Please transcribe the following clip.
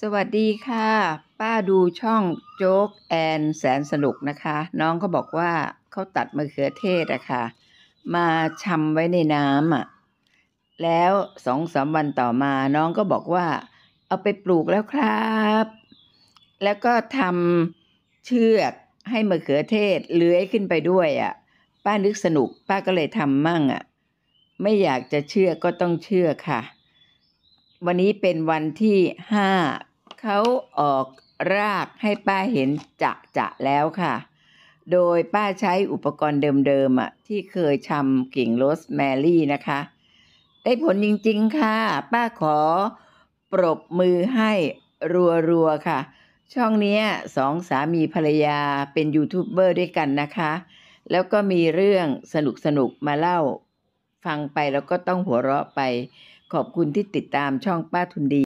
สวัสดีค่ะ ป้าดูช่องโจ๊กแอนแสนสนุกนะคะ น้องก็บอกว่าเขาตัดมะเขือเทศอะคะ่ะมาชำไว้ในน้ำอะแล้วสองสามวันต่อมา น้องก็บอกว่า เอาไปปลูกแล้วครับ แล้วก็ทำเชือกให้มะเขือเทศเลื้อยขึ้นไปด้วยอะป้านึกสนุก ป้าก็เลยทำมั่งอะไม่อยากจะเชื่อก็ต้องเชื่อค่ะวันนี้เป็นวันที่ห้าเขาออกรากให้ป้าเห็นจะจะแล้วค่ะ โดยป้าใช้อุปกรณ์เดิมๆอ่ะที่เคยชำกิ่งโรสแมรี่นะคะ ได้ผลจริงๆค่ะ ป้าขอปรบมือให้รัวๆ ค่ะ ช่องนี้สองสามีภรรยาเป็นยูทูบเบอร์ด้วยกันนะคะ แล้วก็มีเรื่องสนุกๆ มาเล่าฟังไปแล้วก็ต้องหัวเราะไป ขอบคุณที่ติดตามช่องป้าทุนดี